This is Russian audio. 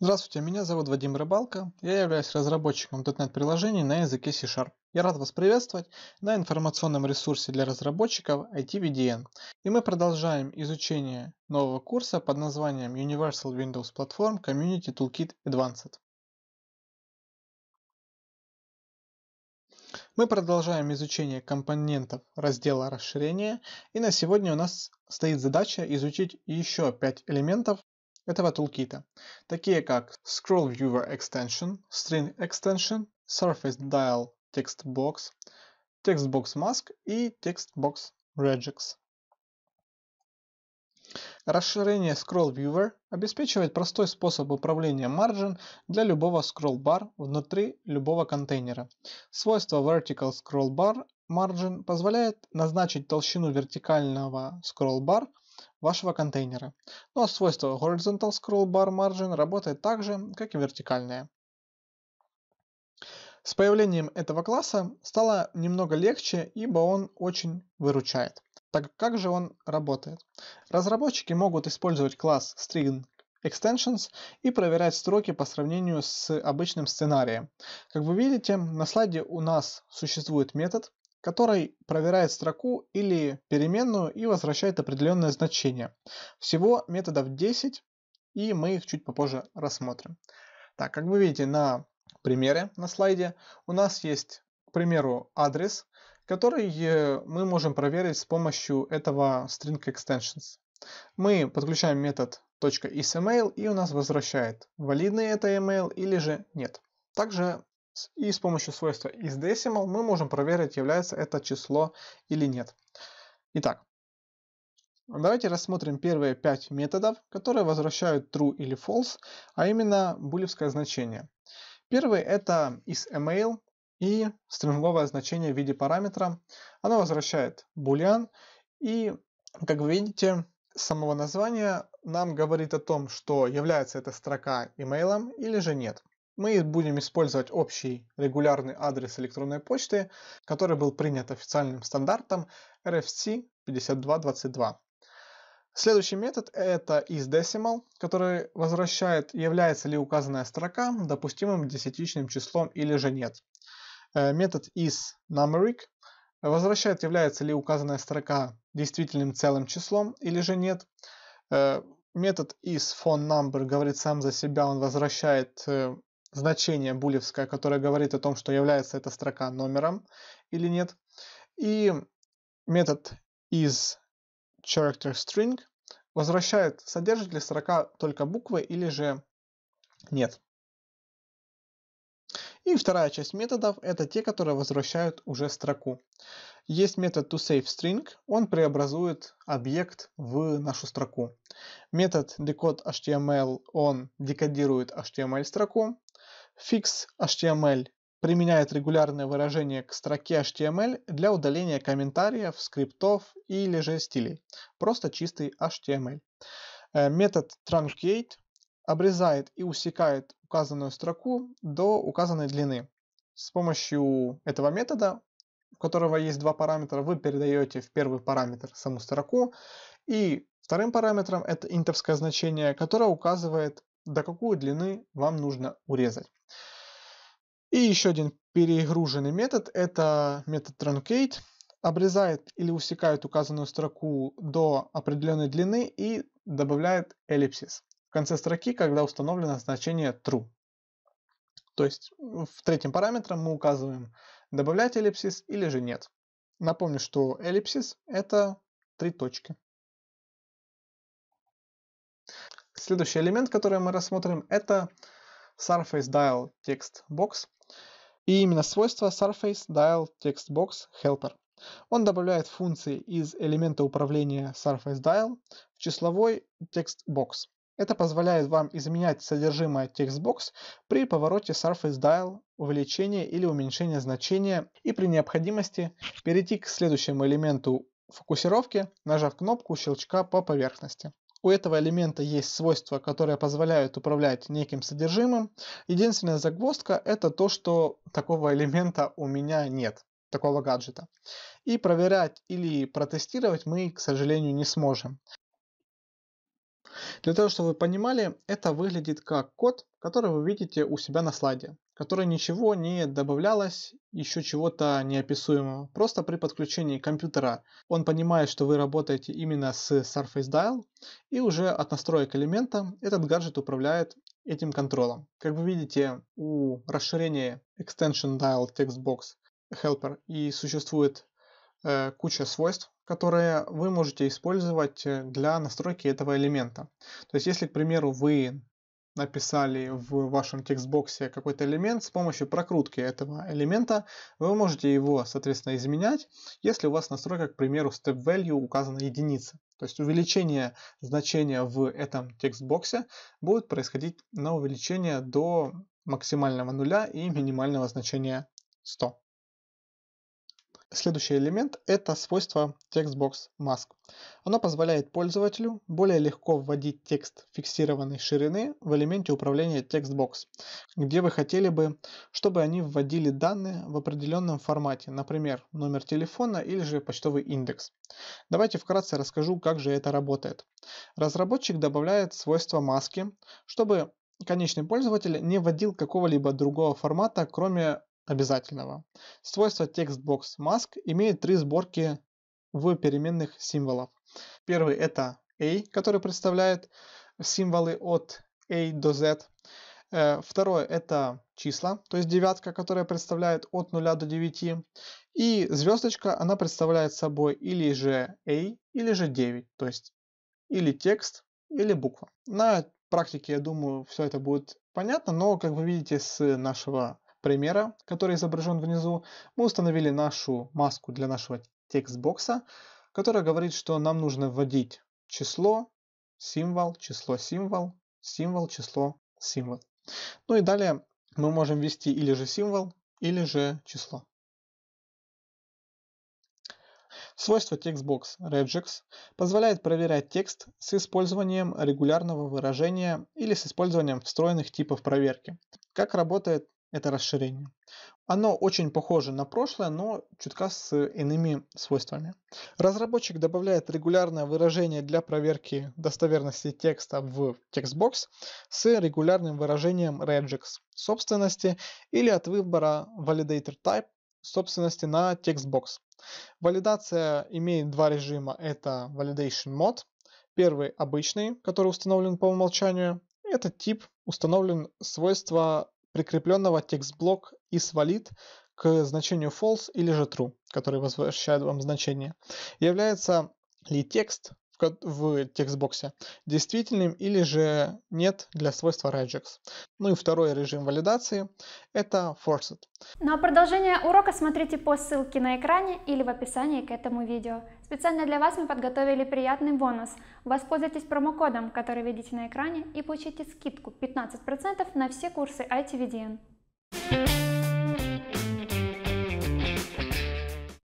Здравствуйте, меня зовут Вадим Рыбалко, я являюсь разработчиком .NET-приложений на языке C-Sharp. Я рад вас приветствовать на информационном ресурсе для разработчиков ITVDN. И мы продолжаем изучение нового курса под названием Universal Windows Platform Community Toolkit Advanced. Мы продолжаем изучение компонентов раздела расширения, и на сегодня у нас стоит задача изучить еще 5 элементов этого тулкита, такие как Scroll Viewer Extension, String Extension, Surface Dial Textbox, Textbox Mask и Textbox Regex. Расширение Scroll Viewer обеспечивает простой способ управления margin для любого scroll bar внутри любого контейнера. Свойство Vertical Scroll Bar Margin позволяет назначить толщину вертикального scroll bar – вашего контейнера. Ну а свойство Horizontal Scroll Bar Margin работает так же, как и вертикальное. С появлением этого класса стало немного легче, ибо он очень выручает. Так как же он работает? Разработчики могут использовать класс string extensions и проверять строки по сравнению с обычным сценарием. Как вы видите, на слайде у нас существует метод, который проверяет строку или переменную и возвращает определенное значение. Всего методов 10, и мы их чуть попозже рассмотрим. Так, как вы видите на примере на слайде, у нас есть, к примеру, адрес, который э, мы можем проверить с помощью этого string extensions. Мы подключаем метод .isemail и у нас возвращает, валидный это email или же нет. Также и с помощью свойства isDecimal мы можем проверить, является это число или нет. Итак, давайте рассмотрим первые 5 методов, которые возвращают true или false, а именно булевское значение. Первый это isEmail и стринговое значение в виде параметра. Оно возвращает boolean и, как вы видите, самого названия нам говорит о том, что является эта строка имейлом или же нет мы будем использовать общий регулярный адрес электронной почты, который был принят официальным стандартом RFC 5222. Следующий метод – это isDecimal, который возвращает, является ли указанная строка допустимым десятичным числом или же нет. Э, метод isNumeric возвращает, является ли указанная строка действительным целым числом или же нет. Э, метод isPhoneNumber говорит сам за себя, он возвращает э, значение булевское, которое говорит о том, что является эта строка номером или нет. И метод is character string возвращает, содержит ли строка только буквы или же нет. И вторая часть методов – это те, которые возвращают уже строку. Есть метод toSaveString, он преобразует объект в нашу строку. Метод decodeHTML, он декодирует HTML строку. Fix HTML применяет регулярное выражение к строке HTML для удаления комментариев, скриптов или же стилей. Просто чистый HTML. Э, метод truncate обрезает и усекает указанную строку до указанной длины. С помощью этого метода, у которого есть два параметра, вы передаете в первый параметр саму строку, и вторым параметром это интовское значение, которое указывает, до какой длины вам нужно урезать. И еще один перегруженный метод – это метод truncate. Обрезает или усекает указанную строку до определенной длины и добавляет эллипсис в конце строки, когда установлено значение true. То есть в третьем параметре мы указываем добавлять эллипсис или же нет. Напомню, что эллипсис – это три точки. Следующий элемент, который мы рассмотрим, это Surface Dial Text Box и именно свойство Surface Dial Textbox Helper. Он добавляет функции из элемента управления Surface Dial в числовой TextBox. Это позволяет вам изменять содержимое TextBox при повороте Surface Dial, увеличении или уменьшении значения и при необходимости перейти к следующему элементу фокусировки, нажав кнопку щелчка по поверхности у этого элемента есть свойства, которые позволяют управлять неким содержимым. Единственная загвоздка это то, что такого элемента у меня нет, такого гаджета. И проверять или протестировать мы, к сожалению, не сможем. Для того, чтобы вы понимали, это выглядит как код, который вы видите у себя на слайде которой ничего не добавлялось, еще чего-то неописуемого. Просто при подключении компьютера он понимает, что вы работаете именно с Surface Dial, и уже от настроек элемента этот гаджет управляет этим контролом. Как вы видите, у расширения Extension Dial Textbox Helper и существует э, куча свойств, которые вы можете использовать э, для настройки этого элемента. То есть, если, к примеру, вы написали в вашем текстбоксе какой-то элемент, с помощью прокрутки этого элемента вы можете его, соответственно, изменять, если у вас в настройках, к примеру, step value указана единица. То есть увеличение значения в этом текстбоксе будет происходить на увеличение до максимального нуля и минимального значения 100. Следующий элемент – это свойство TextBox Mask. Оно позволяет пользователю более легко вводить текст фиксированной ширины в элементе управления TextBox, где вы хотели бы, чтобы они вводили данные в определенном формате, например, номер телефона или же почтовый индекс. Давайте вкратце расскажу, как же это работает. Разработчик добавляет свойство маски, чтобы конечный пользователь не вводил какого-либо другого формата, кроме обязательного. Свойство TextBox Mask имеет три сборки в переменных символов. Первый это A, который представляет символы от A до Z. Э, второе это числа, то есть девятка, которая представляет от 0 до 9. И звездочка, она представляет собой или же A, или же 9, то есть или текст, или буква. На практике, я думаю, все это будет понятно, но, как вы видите с нашего примера, который изображен внизу, мы установили нашу маску для нашего текстбокса, которая говорит, что нам нужно вводить число, символ, число, символ, символ, число, символ. Ну и далее мы можем ввести или же символ, или же число. Свойство TextBox regex позволяет проверять текст с использованием регулярного выражения или с использованием встроенных типов проверки. Как работает это расширение. Оно очень похоже на прошлое, но чутка с иными свойствами. Разработчик добавляет регулярное выражение для проверки достоверности текста в текстбокс с регулярным выражением regex собственности или от выбора validator type собственности на текстбокс. Валидация имеет два режима. Это validation mode. Первый обычный, который установлен по умолчанию. Этот тип установлен свойство прикрепленного текстблок isValid к значению false или же true, который возвращает вам значение, является ли текст в, текстбоксе, действительным или же нет для свойства regex. Ну и второй режим валидации – это forced. Ну а продолжение урока смотрите по ссылке на экране или в описании к этому видео. Специально для вас мы подготовили приятный бонус. Воспользуйтесь промокодом, который видите на экране, и получите скидку 15% на все курсы ITVDN.